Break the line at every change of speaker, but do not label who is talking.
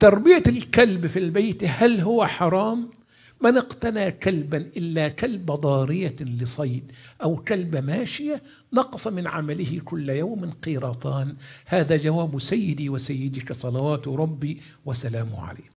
تربية الكلب في البيت هل هو حرام؟ من اقتنى كلبا إلا كلب ضارية لصيد أو كلب ماشية نقص من عمله كل يوم قيراطان هذا جواب سيدي وسيدك صلوات ربي وسلامه عليه